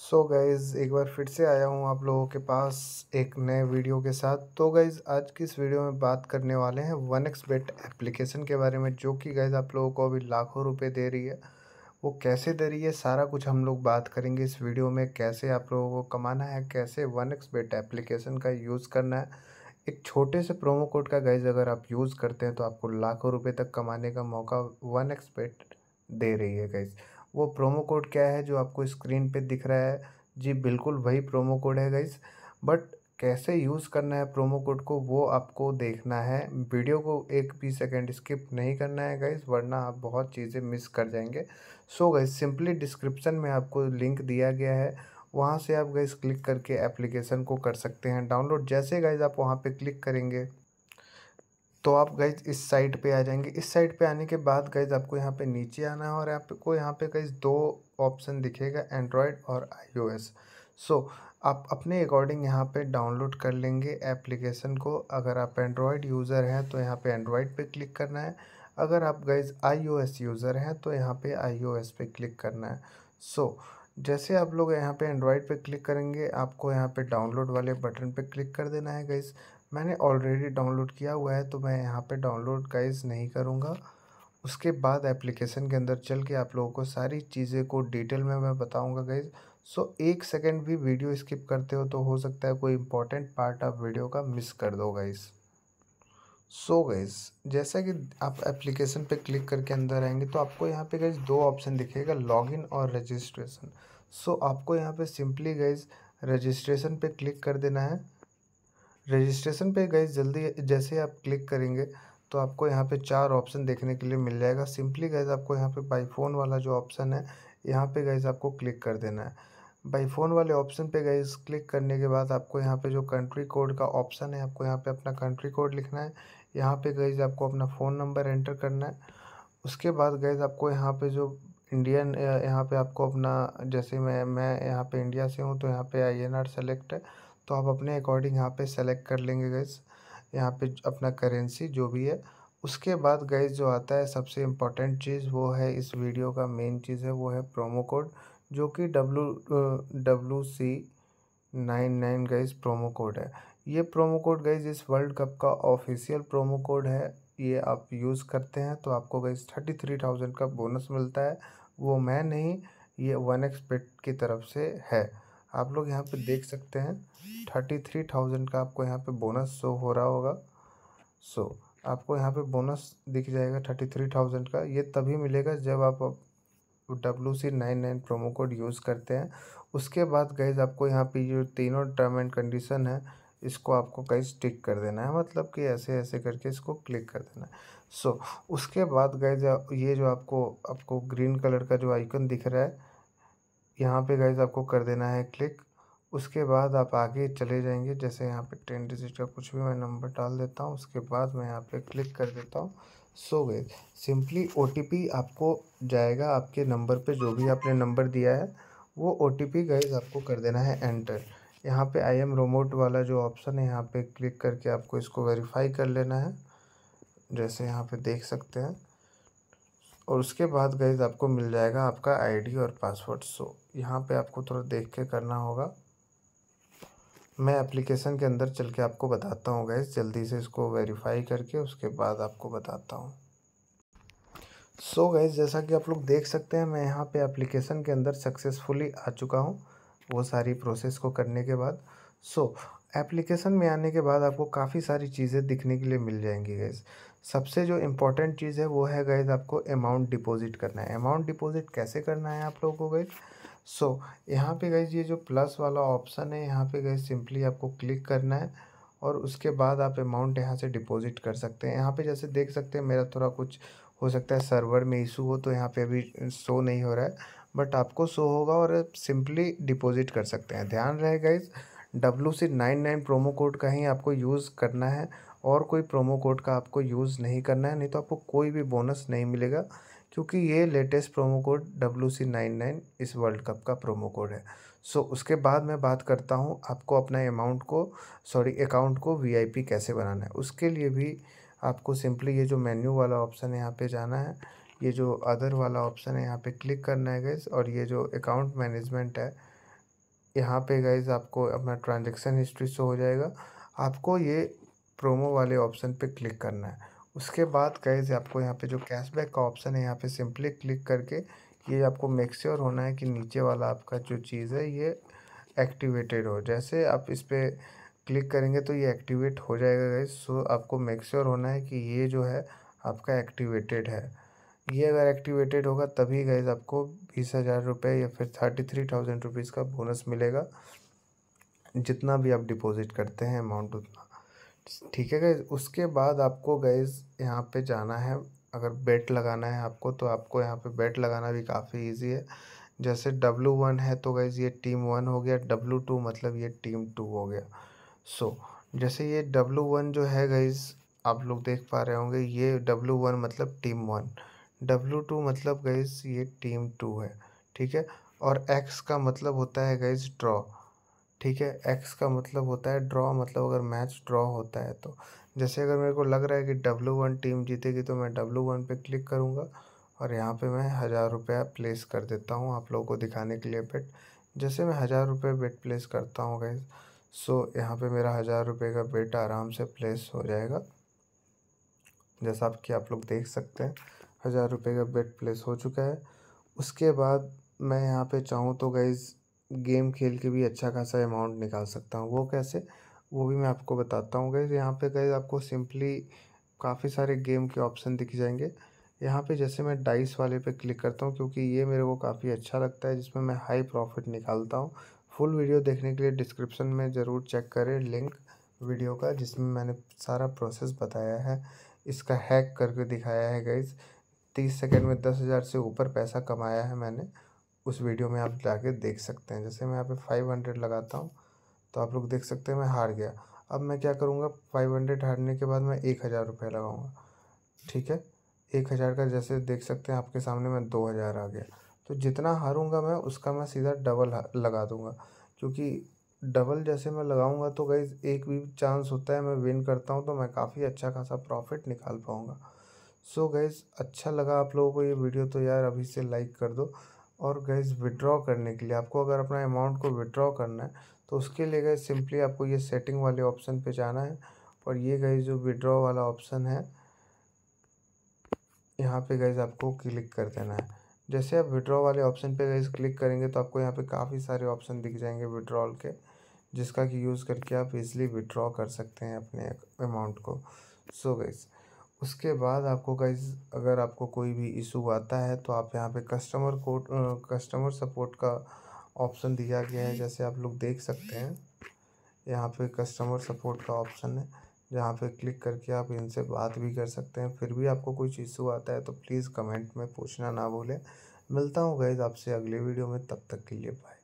सो so guys एक बार फिर से आया हूँ आप लोगों के पास एक नए वीडियो के साथ तो गाइज़ आज की इस वीडियो में बात करने वाले हैं वन एक्स बेट एप्लीकेशन के बारे में जो कि गाइज़ आप लोगों को अभी लाखों रुपए दे रही है वो कैसे दे रही है सारा कुछ हम लोग बात करेंगे इस वीडियो में कैसे आप लोगों को कमाना है कैसे वन एक्स बेट एप्लीकेशन का यूज़ करना है एक छोटे से प्रोमो कोड का गाइज़ अगर आप यूज़ करते हैं तो आपको लाखों रुपये तक कमाने का मौका वन एक्स बेट दे रही है गाइज़ वो प्रोमो कोड क्या है जो आपको स्क्रीन पे दिख रहा है जी बिल्कुल वही प्रोमो कोड है गाइस बट कैसे यूज़ करना है प्रोमो कोड को वो आपको देखना है वीडियो को एक भी सेकेंड स्किप नहीं करना है गाइस वरना आप बहुत चीज़ें मिस कर जाएंगे सो गाइस सिंपली डिस्क्रिप्शन में आपको लिंक दिया गया है वहाँ से आप गाइस क्लिक करके एप्लीकेशन को कर सकते हैं डाउनलोड जैसे गाइस आप वहाँ पे क्लिक करेंगे तो आप गैज इस साइड पे आ जाएंगे इस साइड पे आने के बाद गैज आपको यहाँ पे नीचे आना है और आपको यहाँ पे गैज दो ऑप्शन दिखेगा एंड्रॉयड और आईओएस सो so, आप अपने अकॉर्डिंग यहाँ पे डाउनलोड कर लेंगे एप्लीकेशन को अगर आप एंड्रॉयड यूज़र हैं तो यहाँ पे एंड्रॉयड पे क्लिक करना है अगर आप गैज आईओएस यूज़र हैं तो यहाँ पर आई पे क्लिक करना है सो so, जैसे आप लोग यहाँ पे एंड्रॉयड पे क्लिक करेंगे आपको यहाँ पे डाउनलोड वाले बटन पे क्लिक कर देना है गैस मैंने ऑलरेडी डाउनलोड किया हुआ है तो मैं यहाँ पे डाउनलोड गाइज नहीं करूँगा उसके बाद एप्लीकेशन के अंदर चल के आप लोगों को सारी चीज़ें को डिटेल में मैं बताऊँगा गाइज सो एक सेकेंड भी वीडियो स्किप करते हो तो हो सकता है कोई इंपॉर्टेंट पार्ट आप वीडियो का मिस कर दो गाइज़ सो so जैसा कि आप एप्लीकेशन पे क्लिक करके अंदर आएंगे तो आपको यहाँ पे गैस दो ऑप्शन दिखेगा लॉगिन और रजिस्ट्रेशन सो so, आपको यहाँ पे सिंपली गैस रजिस्ट्रेशन पे क्लिक कर देना है रजिस्ट्रेशन पे गए जल्दी जैसे आप क्लिक करेंगे तो आपको यहाँ पे चार ऑप्शन देखने के लिए मिल जाएगा सिंपली गए आपको यहाँ पे बाई फ़ोन वाला जो ऑप्शन है यहाँ पे गए आपको क्लिक कर देना है बाई फ़ोन वाले ऑप्शन पे गए क्लिक करने के बाद आपको यहाँ पे जो कंट्री कोड का ऑप्शन है आपको यहाँ पे अपना कंट्री कोड लिखना है यहाँ पे गए आपको अपना फ़ोन नंबर एंटर करना है उसके बाद गए आपको यहाँ पर जो इंडियन यहाँ पर आपको अपना जैसे मैं मैं यहाँ पर इंडिया से हूँ तो यहाँ पर आई एन आर सेलेक्ट है तो आप अपने अकॉर्डिंग यहाँ पे सेलेक्ट कर लेंगे गैस यहाँ पे अपना करेंसी जो भी है उसके बाद गैस जो आता है सबसे इम्पॉर्टेंट चीज़ वो है इस वीडियो का मेन चीज़ है वो है प्रोमो कोड जो कि W W C nine nine guys promo code है ये प्रोमो कोड गैस इस वर्ल्ड कप का ऑफिशियल प्रोमो कोड है ये आप यूज़ करते हैं तो आपको गैस थर्टी थ्री थाउजेंड का बोनस मिलता है वो मैं नहीं ये वन एक्सपेक्ट की तरफ से है आप लोग यहाँ पे देख सकते हैं थर्टी थ्री थाउजेंड का आपको यहाँ पे बोनस शो हो रहा होगा सो so, आपको यहाँ पे बोनस दिख जाएगा थर्टी थ्री थाउजेंड का ये तभी मिलेगा जब आप W C nine nine promo code use करते हैं उसके बाद गैज़ आपको यहाँ पे जो तीनों टर्म एंड कंडीशन है इसको आपको गैज टिक कर देना है मतलब कि ऐसे ऐसे करके इसको क्लिक कर देना है सो so, उसके बाद गैज ये जो आपको आपको ग्रीन कलर का जो आइकन दिख रहा है यहाँ पे गाइज आपको कर देना है क्लिक उसके बाद आप आगे चले जाएंगे जैसे यहाँ पे टेन डिजिट का कुछ भी मैं नंबर डाल देता हूँ उसके बाद मैं यहाँ पे क्लिक कर देता हूँ सो गए सिंपली ओ आपको जाएगा आपके नंबर पे जो भी आपने नंबर दिया है वो ओ टी पी आपको कर देना है एंटर यहाँ पे आई एम रोमोट वाला जो ऑप्शन है यहाँ पे क्लिक करके आपको इसको वेरीफाई कर लेना है जैसे यहाँ पे देख सकते हैं और उसके बाद गैस आपको मिल जाएगा आपका आईडी और पासवर्ड सो यहाँ पे आपको थोड़ा देख के करना होगा मैं एप्लीकेशन के अंदर चल के आपको बताता हूँ गैस जल्दी से इसको वेरीफाई करके उसके बाद आपको बताता हूँ सो so गैस जैसा कि आप लोग देख सकते हैं मैं यहाँ पे एप्लीकेशन के अंदर सक्सेसफुली आ चुका हूँ वो सारी प्रोसेस को करने के बाद सो so, एप्लीकेशन में आने के बाद आपको काफ़ी सारी चीज़ें दिखने के लिए मिल जाएंगी गैस सबसे जो इम्पोर्टेंट चीज़ है वो है गैज़ आपको अमाउंट डिपॉजिट करना है अमाउंट डिपॉजिट कैसे करना है आप लोगों को गैज़ सो so, यहाँ पे गैज़ ये जो प्लस वाला ऑप्शन है यहाँ पे गैज़ सिंपली आपको क्लिक करना है और उसके बाद आप अमाउंट यहाँ से डिपॉजिट कर सकते हैं यहाँ पे जैसे देख सकते हैं मेरा थोड़ा कुछ हो सकता है सर्वर में इशू हो तो यहाँ पे अभी शो नहीं हो रहा है बट आपको शो होगा और सिंपली डिपॉजिट कर सकते हैं ध्यान रहे guys W C nine nine promo code का ही आपको यूज़ करना है और कोई प्रोमो कोड का आपको यूज़ नहीं करना है नहीं तो आपको कोई भी बोनस नहीं मिलेगा क्योंकि ये latest promo code W C nine nine इस वर्ल्ड कप का प्रोमो कोड है सो so, उसके बाद मैं बात करता हूँ आपको अपना अमाउंट को सॉरी अकाउंट को वीआईपी कैसे बनाना है उसके लिए भी आपको सिंपली ये जो मेन्यू वाला ऑप्शन है यहाँ पे जाना है ये जो अदर वाला ऑप्शन है यहाँ पे क्लिक करना है गैस और ये जो अकाउंट मैनेजमेंट है यहाँ पे गैस आपको अपना ट्रांजेक्शन हिस्ट्री शो हो जाएगा आपको ये प्रोमो वाले ऑप्शन पे क्लिक करना है उसके बाद से आपको यहाँ पे जो कैशबैक का ऑप्शन है यहाँ पे सिंपली क्लिक करके ये आपको मेक्स्योर होना है कि नीचे वाला आपका जो चीज़ है ये एक्टिवेटेड हो जैसे आप इस पर क्लिक करेंगे तो ये एक्टिवेट हो जाएगा गैस सो आपको मेक्स्योर होना है कि ये जो है आपका एक्टिवेटेड है ये अगर एक्टिवेटेड होगा तभी गैज़ आपको बीस हज़ार रुपये या फिर थर्टी थ्री थाउजेंड रुपीज़ का बोनस मिलेगा जितना भी आप डिपॉजिट करते हैं अमाउंट उतना ठीक है गैज़ उसके बाद आपको गैज़ यहाँ पे जाना है अगर बेट लगाना है आपको तो आपको यहाँ पे बेट लगाना भी काफ़ी इजी है जैसे डब्लू वन है तो गैज़ ये टीम वन हो गया डब्लू टू मतलब ये टीम टू हो गया सो so, जैसे ये डब्लू वन जो है गैज़ आप लोग देख पा रहे होंगे ये डब्लू वन मतलब टीम वन डब्लू टू मतलब गैज़ ये टीम टू है ठीक है और एक्स का मतलब होता है गैज़ ड्रॉ ठीक है एक्स का मतलब होता है ड्रॉ मतलब अगर मैच ड्रॉ होता है तो जैसे अगर मेरे को लग रहा है कि डब्लू वन टीम जीतेगी तो मैं डब्लू वन पर क्लिक करूँगा और यहाँ पे मैं हज़ार रुपया प्लेस कर देता हूँ आप लोगों को दिखाने के लिए बेट जैसे मैं हज़ार रुपये बेट प्लेस करता हूँ गैस सो यहाँ पे मेरा हज़ार रुपये का बेट आराम से प्लेस हो जाएगा जैसा आप कि आप लोग देख सकते हैं हज़ार रुपये का बेट प्लेस हो चुका है उसके बाद मैं यहाँ पे चाहूँ तो गैज़ गेम खेल के भी अच्छा खासा अमाउंट निकाल सकता हूँ वो कैसे वो भी मैं आपको बताता हूँ गैस यहाँ पे गैस आपको सिंपली काफ़ी सारे गेम के ऑप्शन दिख जाएंगे यहाँ पे जैसे मैं डाइस वाले पे क्लिक करता हूँ क्योंकि ये मेरे को काफ़ी अच्छा लगता है जिसमें मैं हाई प्रॉफिट निकालता हूँ फुल वीडियो देखने के लिए डिस्क्रिप्शन में ज़रूर चेक करें लिंक वीडियो का जिसमें मैंने सारा प्रोसेस बताया है इसका हैक करके दिखाया है गैस तीस सेकेंड में दस हज़ार से ऊपर पैसा कमाया है मैंने उस वीडियो में आप जाके देख सकते हैं जैसे मैं यहाँ पे फाइव हंड्रेड लगाता हूँ तो आप लोग देख सकते हैं मैं हार गया अब मैं क्या करूँगा फाइव हंड्रेड हारने के बाद मैं एक हज़ार रुपये लगाऊँगा ठीक है एक हज़ार का जैसे देख सकते हैं आपके सामने मैं दो हज़ार आ गया तो जितना हारूँगा मैं उसका मैं सीधा डबल लगा दूँगा क्योंकि डबल जैसे मैं लगाऊँगा तो गई एक भी चांस होता है मैं विन करता हूँ तो मैं काफ़ी अच्छा खासा प्रॉफिट निकाल पाऊँगा सो so गाइज अच्छा लगा आप लोगों को ये वीडियो तो यार अभी से लाइक कर दो और गैस विड्रॉ करने के लिए आपको अगर अपना अमाउंट को विड्रॉ करना है तो उसके लिए गए सिंपली आपको ये सेटिंग वाले ऑप्शन पे जाना है और ये गई जो विड्रॉ वाला ऑप्शन है यहाँ पे गैस आपको क्लिक कर देना है जैसे आप विड्रॉ वाले ऑप्शन पे गैस क्लिक करेंगे तो आपको यहाँ पे काफ़ी सारे ऑप्शन दिख जाएंगे विड्रॉल के जिसका कि यूज़ करके आप इजिली विड्रॉ कर सकते हैं अपने अमाउंट को सो so गैस उसके बाद आपको गाइज अगर आपको कोई भी इशू आता है तो आप यहाँ पे कस्टमर कोड कस्टमर सपोर्ट का ऑप्शन दिया गया है जैसे आप लोग देख सकते हैं यहाँ पे कस्टमर सपोर्ट का ऑप्शन है जहाँ पे क्लिक करके आप इनसे बात भी कर सकते हैं फिर भी आपको कुछ इशू आता है तो प्लीज़ कमेंट में पूछना ना भूलें मिलता हूँ गाइज आपसे अगले वीडियो में तब तक के लिए बाय